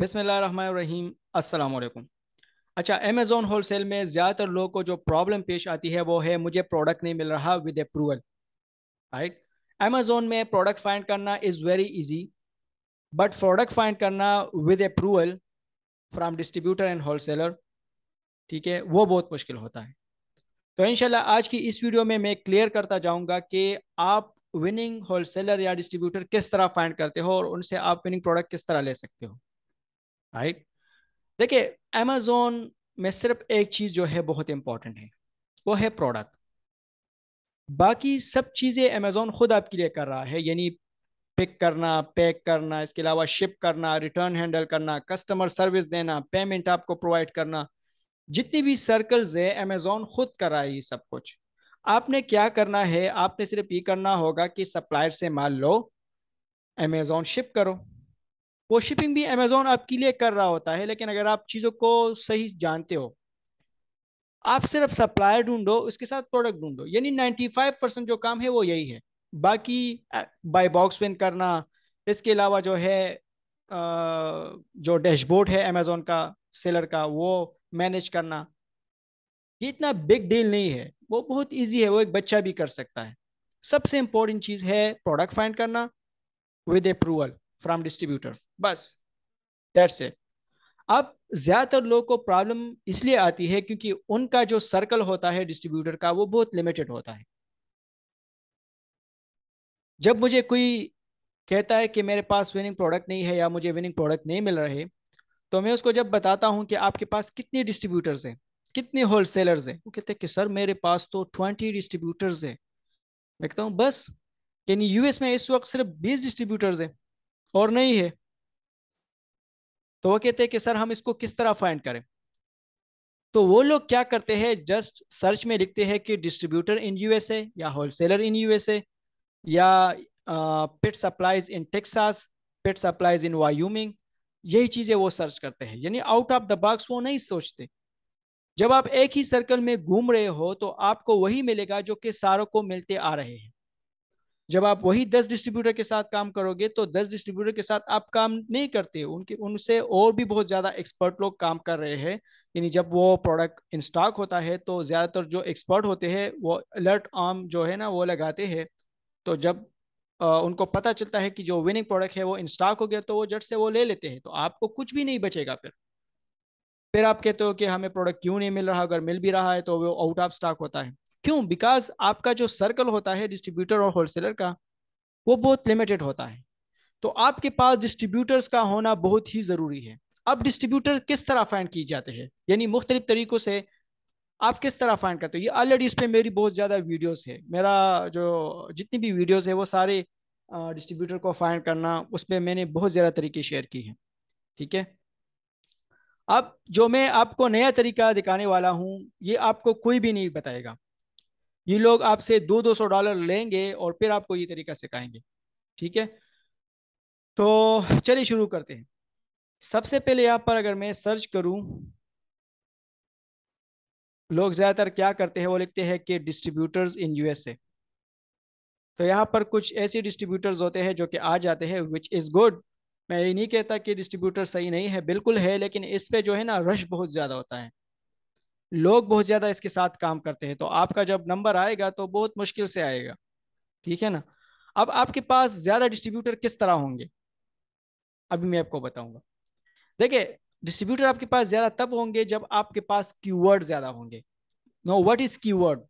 बिसमीम अल्लाम अच्छा अमेज़ोन होलसेल में ज़्यादातर लोगों को जो प्रॉब्लम पेश आती है वो है मुझे प्रोडक्ट नहीं मिल रहा विद अप्रूवल राइट अमेज़ोन में प्रोडक्ट फाइंड करना is very easy but product find करना with approval from distributor and wholesaler ठीक है वो बहुत मुश्किल होता है तो इनशाला आज की इस वीडियो में मैं क्लियर करता जाऊँगा कि आप विनिंग होलसेलर या डिस्ट्रीब्यूटर किस तरह फाइंड करते हो और उनसे आप विनिंग प्रोडक्ट किस तरह ले सकते हो राइट देखिए अमेजोन में सिर्फ एक चीज़ जो है बहुत इंपॉर्टेंट है वो है प्रोडक्ट बाकी सब चीज़ें अमेजोन खुद आपके लिए कर रहा है यानी पिक करना पैक करना इसके अलावा शिप करना रिटर्न हैंडल करना कस्टमर सर्विस देना पेमेंट आपको प्रोवाइड करना जितनी भी सर्कल्स है अमेजोन खुद कर रहा है ये सब कुछ आपने क्या करना है आपने सिर्फ ये करना होगा कि सप्लायर से माल लो अमेजोन शिप करो वो शिपिंग भी अमेजोन आपके लिए कर रहा होता है लेकिन अगर आप चीज़ों को सही जानते हो आप सिर्फ सप्लायर ढूंढो उसके साथ प्रोडक्ट ढूंढो यानी 95 परसेंट जो काम है वो यही है बाकी बाय बॉक्स विन करना इसके अलावा जो है जो डैशबोर्ड है अमेजोन का सेलर का वो मैनेज करना ये इतना बिग डील नहीं है वो बहुत इजी है वो एक बच्चा भी कर सकता है सबसे इम्पोर्टेंट चीज़ है प्रोडक्ट फाइंड करना विद अप्रूवल फ्रॉम डिस्ट्रीब्यूटर बस दैट्स इट अब ज़्यादातर लोगों को प्रॉब्लम इसलिए आती है क्योंकि उनका जो सर्कल होता है डिस्ट्रीब्यूटर का वो बहुत लिमिटेड होता है जब मुझे कोई कहता है कि मेरे पास विनिंग प्रोडक्ट नहीं है या मुझे विनिंग प्रोडक्ट नहीं मिल रहे तो मैं उसको जब बताता हूँ कि आपके पास कितने डिस्ट्रीब्यूटर्स हैं कितने होल सेलर्स हैं वो कहते हैं कि सर मेरे पास तो ट्वेंटी डिस्ट्रीब्यूटर्स हैं मैं कहता हूँ बस यानी यूएस में इस वक्त सिर्फ बीस डिस्ट्रीब्यूटर्स हैं और नहीं है तो वो कहते हैं कि सर हम इसको किस तरह फाइंड करें तो वो लोग क्या करते हैं जस्ट सर्च में लिखते हैं कि डिस्ट्रीब्यूटर इन यूएसए या होलसेलर इन यूएसए या pet supplies in Texas pet supplies in Wyoming यही चीज़ें वो सर्च करते हैं यानी आउट ऑफ द बॉक्स वो नहीं सोचते जब आप एक ही सर्कल में घूम रहे हो तो आपको वही मिलेगा जो कि सारों को मिलते आ रहे हैं जब आप वही दस डिस्ट्रीब्यूटर के साथ काम करोगे तो दस डिस्ट्रीब्यूटर के साथ आप काम नहीं करते उनके उनसे और भी बहुत ज़्यादा एक्सपर्ट लोग काम कर रहे हैं यानी जब वो प्रोडक्ट इंस्टॉक होता है तो ज़्यादातर जो एक्सपर्ट होते हैं वो अलर्ट आर्म जो है ना वो लगाते हैं तो जब आ, उनको पता चलता है कि जो विनिंग प्रोडक्ट है वो इंस्टॉक हो गया तो वो जट से वो ले लेते हैं तो आपको कुछ भी नहीं बचेगा फिर फिर आप कहते हो कि हमें प्रोडक्ट क्यों नहीं मिल रहा अगर मिल भी रहा है तो वो आउट ऑफ स्टॉक होता है क्यों बिकॉज आपका जो सर्कल होता है डिस्ट्रीब्यूटर और होलसेलर का वो बहुत लिमिटेड होता है तो आपके पास डिस्ट्रीब्यूटर्स का होना बहुत ही ज़रूरी है अब डिस्ट्रीब्यूटर किस तरह फाइंड किए जाते हैं यानी मुख्तलिफ तरीक़ों से आप किस तरह फाइंड करते हो ये ऑलरेडी इस पर मेरी बहुत ज़्यादा वीडियोस है मेरा जो जितनी भी वीडियोस है वो सारे डिस्ट्रीब्यूटर को फाइंड करना उस पर मैंने बहुत ज़्यादा तरीके शेयर की हैं ठीक है अब जो मैं आपको नया तरीका दिखाने वाला हूँ ये आपको कोई भी नहीं बताएगा ये लोग आपसे दो दो सौ डॉलर लेंगे और फिर आपको ये तरीका सिखाएंगे ठीक है तो चलिए शुरू करते हैं सबसे पहले यहाँ पर अगर मैं सर्च करूं लोग ज़्यादातर क्या करते हैं वो लिखते हैं कि डिस्ट्रीब्यूटर्स इन यूएसए तो यहाँ पर कुछ ऐसे डिस्ट्रीब्यूटर्स होते हैं जो कि आ जाते हैं विच इज़ गुड मैं ये नहीं कहता कि डिस्ट्रीब्यूटर सही नहीं है बिल्कुल है लेकिन इस पे जो है ना रश बहुत ज़्यादा होता है लोग बहुत ज़्यादा इसके साथ काम करते हैं तो आपका जब नंबर आएगा तो बहुत मुश्किल से आएगा ठीक है ना अब आपके पास ज़्यादा डिस्ट्रीब्यूटर किस तरह होंगे अभी मैं आपको बताऊंगा देखिए डिस्ट्रीब्यूटर आपके पास ज़्यादा तब होंगे जब आपके पास कीवर्ड ज़्यादा होंगे know what is keyword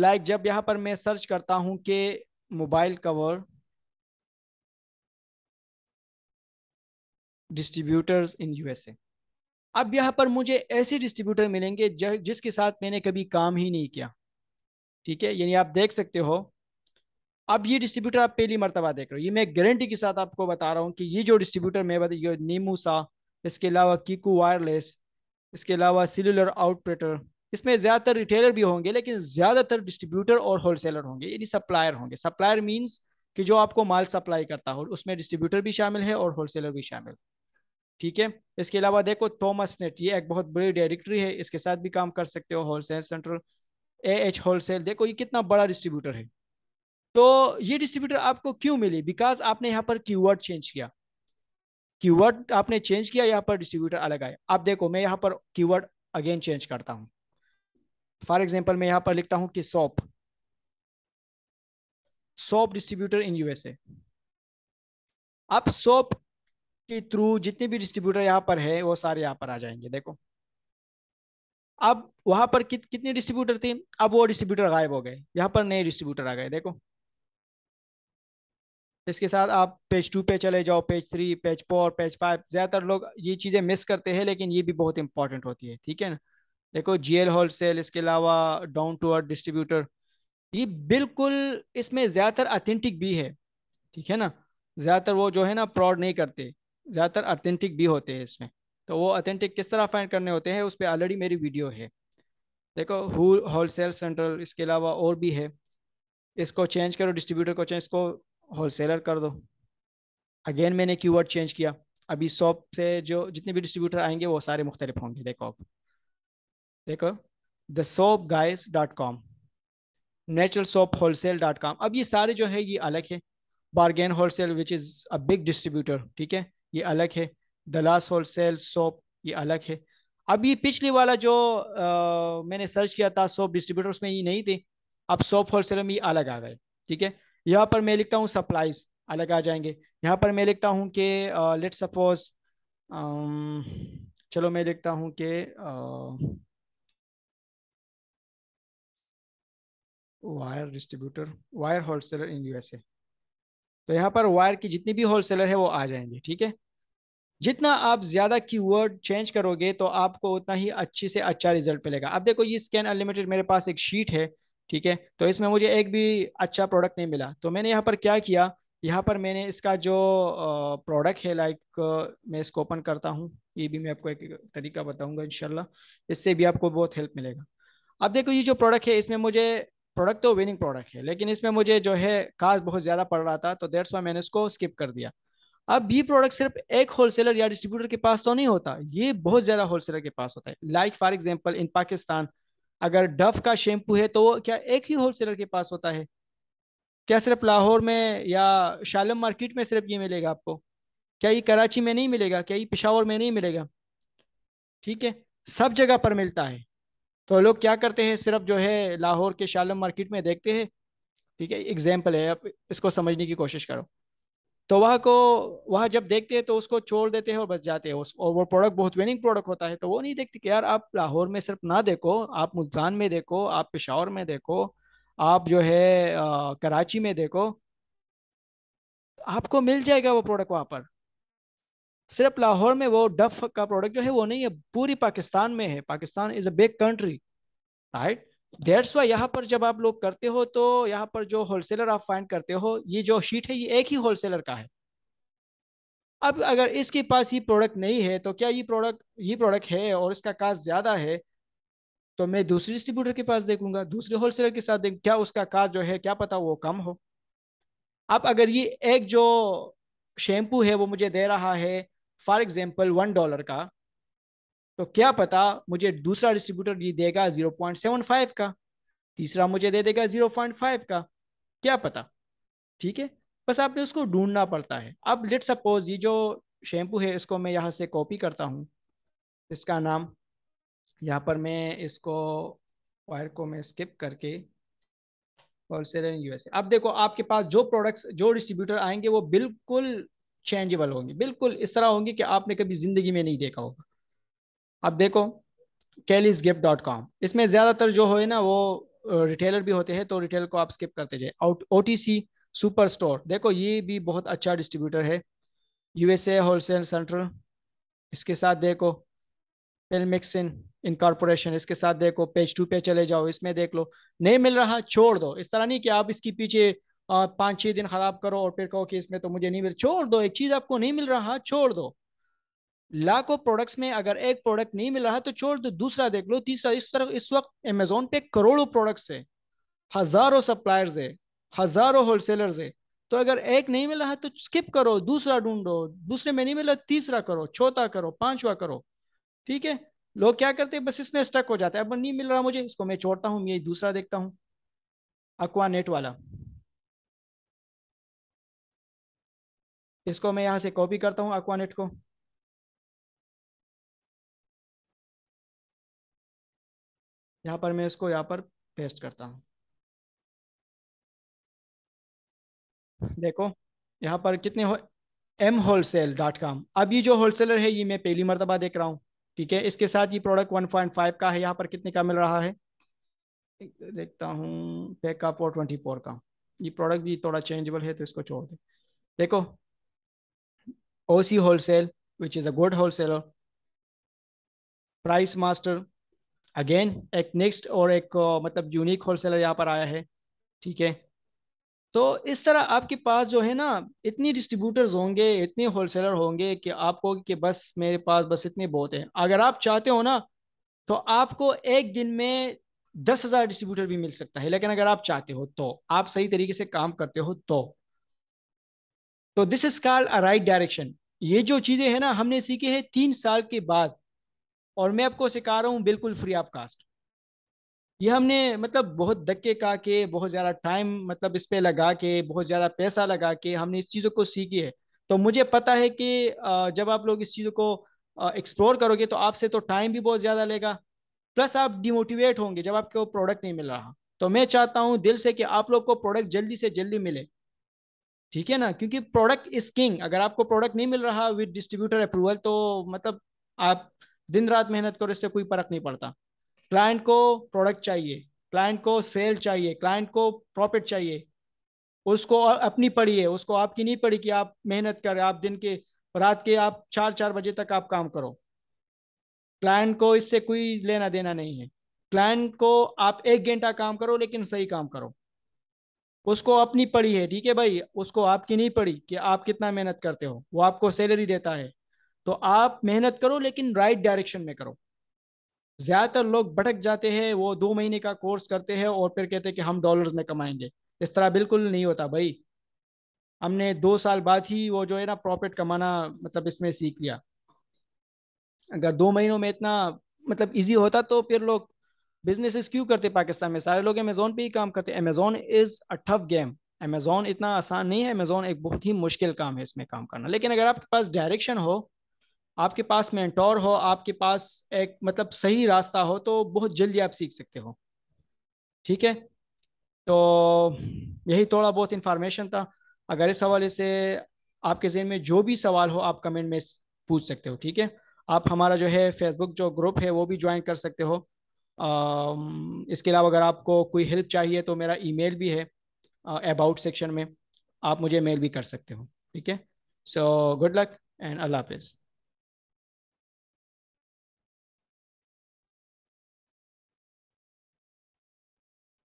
like जब यहां पर मैं सर्च करता हूं कि mobile cover distributors in USA अब यहाँ पर मुझे ऐसे डिस्ट्रीब्यूटर मिलेंगे जिसके साथ मैंने कभी काम ही नहीं किया ठीक है यानी आप देख सकते हो अब ये डिस्ट्रीब्यूटर आप पहली मरतबा देख रहे हो ये मैं गारंटी के साथ आपको बता रहा हूँ कि ये जो डिस्ट्रीब्यूटर मैं बता ये नीमूसा इसके अलावा कीकू वायरलेस इसके अलावा सेलुलर आउटप्रेटर इसमें ज़्यादातर रिटेलर भी होंगे लेकिन ज़्यादातर डिस्ट्रीब्यूटर और होलसेलर होंगे यानी सप्लायर होंगे सप्लायर मीन्स कि जो आपको माल सप्लाई करता हो उसमें डिस्ट्रीब्यूटर भी शामिल है और होलसेलर भी शामिल ठीक है इसके अलावा देखो थॉमस नेट ये एक बहुत बड़ी डायरेक्टरी है इसके साथ भी काम कर सकते हो wholesale central A H wholesale देखो ये कितना बड़ा डिस्ट्रीब्यूटर है तो ये डिस्ट्रीब्यूटर आपको क्यों मिली बिकॉज आपने यहाँ पर कीवर्ड चेंज किया कीवर्ड आपने चेंज किया यहाँ पर डिस्ट्रीब्यूटर अलग आया आप देखो मैं यहाँ पर कीवर्ड अगेन चेंज करता हूँ फॉर एग्जाम्पल मैं यहाँ पर लिखता हूँ कि soap soap distributor in USA आप सॉप के थ्रू जितने भी डिस्ट्रीब्यूटर यहाँ पर है वो सारे यहाँ पर आ जाएंगे देखो अब वहां पर कित, कितने डिस्ट्रीब्यूटर थे अब वो डिस्ट्रीब्यूटर गायब हो गए यहाँ पर नए डिस्ट्रीब्यूटर आ गए देखो इसके साथ आप पेज टू पे चले जाओ page three page four page five ज़्यादातर लोग ये चीज़ें मिस करते हैं लेकिन ये भी बहुत इंपॉर्टेंट होती है ठीक है ना देखो जी एल होलसेल इसके अलावा डाउन टू अर्थ डिस्ट्रीब्यूटर ये बिल्कुल इसमें ज़्यादातर अथेंटिक भी है ठीक है ना ज़्यादातर वो जो है ना फ्रॉड नहीं करते ज़्यादातर अथेंटिक भी होते हैं इसमें तो वो अथेंटिक किस तरह फाइंड करने होते हैं उस पर ऑलरेडी मेरी वीडियो है देखो हु होल सेल सेंट्रल इसके अलावा और भी है इसको चेंज करो डिस्ट्रीब्यूटर को चेंज इसको सेलर कर दो अगेन मैंने कीवर्ड चेंज किया अभी शॉप से जो जितने भी डिस्ट्रीब्यूटर आएंगे वो सारे मुख्तलिफ होंगे देखो आप देखो the soap guys dot com natural soap sale dot com अब ये सारे जो है ये अलग है bargain wholesale which is a big distributor ठीक है ये अलग है दलास होल सेल सोप ये अलग है अब ये पिछले वाला जो आ, मैंने सर्च किया था सोप डिस्ट्रीब्यूटर्स में ये नहीं थे अब सोप होल सेलर में ये अलग आ गए ठीक है यहाँ पर मैं लिखता हूँ सप्लाइज अलग आ जाएंगे यहाँ पर मैं लिखता हूँ कि लेट सपोज चलो मैं लिखता हूँ कि wire distributor wire wholesaler in USA तो यहाँ पर वायर की जितनी भी होलसेलर है वो आ जाएंगे ठीक है जितना आप ज़्यादा कीवर्ड चेंज करोगे तो आपको उतना ही अच्छी से अच्छा रिजल्ट मिलेगा अब देखो ये स्कैन अनलिमिटेड मेरे पास एक शीट है ठीक है तो इसमें मुझे एक भी अच्छा प्रोडक्ट नहीं मिला तो मैंने यहाँ पर क्या किया यहाँ पर मैंने इसका जो प्रोडक्ट है लाइक मैं इसको ओपन करता हूँ ये भी मैं आपको एक तरीका बताऊँगा इनशाला इससे भी आपको बहुत हेल्प मिलेगा अब देखो ये जो प्रोडक्ट है इसमें मुझे प्रोडक्ट तो विनिंग प्रोडक्ट है लेकिन इसमें मुझे जो है कास्ट बहुत ज़्यादा पड़ रहा था तो देट्स वाई मैंने इसको स्किप कर दिया अब ये प्रोडक्ट सिर्फ एक होलसेलर या डिस्ट्रीब्यूटर के पास तो नहीं होता ये बहुत ज़्यादा होलसेलर के पास होता है like for example in Pakistan अगर डफ का शैम्पू है तो वो क्या एक ही होलसेलर के पास होता है क्या सिर्फ लाहौर में या शालम मार्केट में सिर्फ ये मिलेगा आपको क्या ये कराची में नहीं मिलेगा क्या ये पिशावर में नहीं मिलेगा ठीक है सब जगह पर मिलता है तो लोग क्या करते हैं सिर्फ जो है लाहौर के शालम मार्केट में देखते हैं ठीक है एग्जाम्पल है अब इसको समझने की कोशिश करो तो वह को वह जब देखते हैं तो उसको छोड़ देते हैं और बच जाते हैं और वो प्रोडक्ट बहुत विनिंग प्रोडक्ट होता है तो वो नहीं देखते कि यार आप लाहौर में सिर्फ ना देखो आप मुल्तान में देखो आप पेशावर में देखो आप जो है आ, कराची में देखो आपको मिल जाएगा वो प्रोडक्ट वहाँ पर सिर्फ लाहौर में वो डफ का प्रोडक्ट जो है वो नहीं है पूरी पाकिस्तान में है Pakistan is a big country right that's why यहाँ पर जब आप लोग करते हो तो यहाँ पर जो होलसेलर आप फाइंड करते हो ये जो शीट है ये एक ही होलसेलर का है अब अगर इसके पास ये प्रोडक्ट नहीं है तो क्या ये प्रोडक्ट ये प्रोडक्ट है और इसका कास्ट ज़्यादा है तो मैं दूसरे डिस्ट्रीब्यूटर के पास देखूंगा दूसरे होलसेलर के साथ देख क्या उसका कास्ट जो है क्या पता वो कम हो अब अगर ये एक जो शैम्पू है वो मुझे दे रहा है फॉर एग्जाम्पल वन डॉलर का तो क्या पता मुझे दूसरा डिस्ट्रीब्यूटर ये देगा जीरो पॉइंट सेवन फाइव का तीसरा मुझे दे देगा जीरो पॉइंट फाइव का क्या पता ठीक है बस आपने उसको ढूंढना पड़ता है अब लेट सपोज ये जो शैम्पू है इसको मैं यहाँ से कॉपी करता हूँ इसका नाम यहाँ पर मैं इसको वायर को मैं स्किप करके होलसेलर यूएसए अब देखो आपके पास जो प्रोडक्ट्स जो डिस्ट्रीब्यूटर आएंगे वो बिल्कुल चेंजेबल होंगी बिल्कुल इस तरह होंगी कि आपने कभी ज़िंदगी में नहीं देखा होगा अब देखो कैलिस गिफ्ट डॉट कॉम इसमें ज़्यादातर जो है ना वो रिटेलर भी होते हैं तो रिटेलर को आप स्किप करते जाए out O T C super store देखो ये भी बहुत अच्छा डिस्ट्रीब्यूटर है यूएसए होलसेल सेंट्रल इसके साथ देखो पेलमिक्सिन इनकॉर्पोरेशन इसके साथ देखो पेज टू पे चले जाओ इसमें देख लो नहीं मिल रहा छोड़ दो इस तरह नहीं कि आप इसकी पीछे पाँच छः दिन खराब करो और फिर कहो कि इसमें तो मुझे नहीं मिल छोड़ दो एक चीज़ आपको नहीं मिल रहा छोड़ दो लाखों प्रोडक्ट्स में अगर एक प्रोडक्ट नहीं मिल रहा तो छोड़ दो दूसरा देख लो तीसरा इस तरह इस वक्त अमेजोन पे करोड़ों प्रोडक्ट्स है हज़ारों सप्लायर्स है हज़ारों होलसेलर्स है तो अगर एक नहीं मिल रहा तो स्किप करो दूसरा ढूंढो दूसरे में नहीं मिला तो तीसरा करो चौथा करो पांचवा करो ठीक है लोग क्या करते हैं बस इसमें स्टक हो जाता है अब नहीं मिल रहा मुझे इसको मैं छोड़ता हूँ ये दूसरा देखता हूँ अकवा नेट वाला इसको मैं यहाँ से कॉपी करता हूँ अक्वानेट को यहाँ पर मैं इसको यहाँ पर पेस्ट करता हूँ देखो यहाँ पर कितने हो एम होलसेल डॉट कॉम अब ये जो होलसेलर है ये मैं पहली मरतबा देख रहा हूँ ठीक है इसके साथ ये प्रोडक्ट वन पॉइंट फाइव का है यहाँ पर कितने का मिल रहा है देखता हूँ पैक का फोर ट्वेंटी फोर का ये प्रोडक्ट भी थोड़ा चेंजेबल है तो इसको छोड़ दे देखो OC Wholesale, which is a good wholesaler. Price master again एक नेक्स्ट और एक मतलब यूनिक wholesaler यहाँ पर आया है ठीक है तो इस तरह आपके पास जो है ना इतनी डिस्ट्रीब्यूटर्स होंगे इतने होलसेलर होंगे कि आपको कि बस मेरे पास बस इतने बहुत हैं अगर आप चाहते हो ना तो आपको एक दिन में दस हज़ार डिस्ट्रीब्यूटर भी मिल सकता है लेकिन अगर आप चाहते हो तो आप सही तरीके से काम करते हो तो तो this is called a right direction ये जो चीज़ें हैं ना हमने सीखी है तीन साल के बाद और मैं आपको सिखा रहा हूँ बिल्कुल फ्री ऑफ कास्ट ये हमने मतलब बहुत धक्के का के बहुत ज़्यादा टाइम मतलब इस पर लगा के बहुत ज़्यादा पैसा लगा के हमने इस चीज़ों को सीखी है तो मुझे पता है कि जब आप लोग इस चीज़ों को एक्सप्लोर करोगे तो आपसे तो टाइम भी बहुत ज़्यादा लेगा प्लस आप डिमोटिवेट होंगे जब आपको प्रोडक्ट नहीं मिल रहा तो मैं चाहता हूँ दिल से कि आप लोग को प्रोडक्ट जल्दी से जल्दी मिले ठीक है ना क्योंकि प्रोडक्ट इज किंग अगर आपको प्रोडक्ट नहीं मिल रहा विद डिस्ट्रीब्यूटर अप्रूवल तो मतलब आप दिन रात मेहनत करो इससे कोई फर्क नहीं पड़ता क्लाइंट को प्रोडक्ट चाहिए क्लाइंट को सेल चाहिए क्लाइंट को प्रॉफिट चाहिए उसको अपनी पड़ी है उसको आपकी नहीं पड़ी कि आप मेहनत करें आप दिन के रात के आप चार चार बजे तक आप काम करो क्लाइंट को इससे कोई लेना देना नहीं है क्लाइंट को आप एक घंटा काम करो लेकिन सही काम करो उसको अपनी पड़ी है ठीक है भाई उसको आपकी नहीं पड़ी कि आप कितना मेहनत करते हो वो आपको सैलरी देता है तो आप मेहनत करो लेकिन राइट डायरेक्शन में करो ज़्यादातर लोग भटक जाते हैं वो दो महीने का कोर्स करते हैं और फिर कहते हैं कि हम डॉलर्स में कमाएंगे इस तरह बिल्कुल नहीं होता भाई हमने दो साल बाद ही वो जो है ना प्रॉफिट कमाना मतलब इसमें सीख लिया अगर दो महीनों में इतना मतलब इजी होता तो फिर लोग बिजनेसेस क्यों करते पाकिस्तान में सारे लोग अमेजोन पे ही काम करते हैं Amazon is a tough game Amazon इतना आसान नहीं है अमेजोन एक बहुत ही मुश्किल काम है इसमें काम करना लेकिन अगर आपके पास डायरेक्शन हो आपके पास मेंटोर हो आपके पास एक मतलब सही रास्ता हो तो बहुत जल्दी आप सीख सकते हो ठीक है तो यही थोड़ा बहुत इंफॉर्मेशन था अगर इस हवाले से आपके जहन में जो भी सवाल हो आप कमेंट में पूछ सकते हो ठीक है आप हमारा जो है फेसबुक जो ग्रुप है वो भी ज्वाइन कर सकते हो इसके अलावा अगर आपको कोई हेल्प चाहिए तो मेरा ईमेल भी है अबाउट सेक्शन में आप मुझे मेल भी कर सकते हो ठीक है सो गुड लक एंड अल्लाह हाफिज़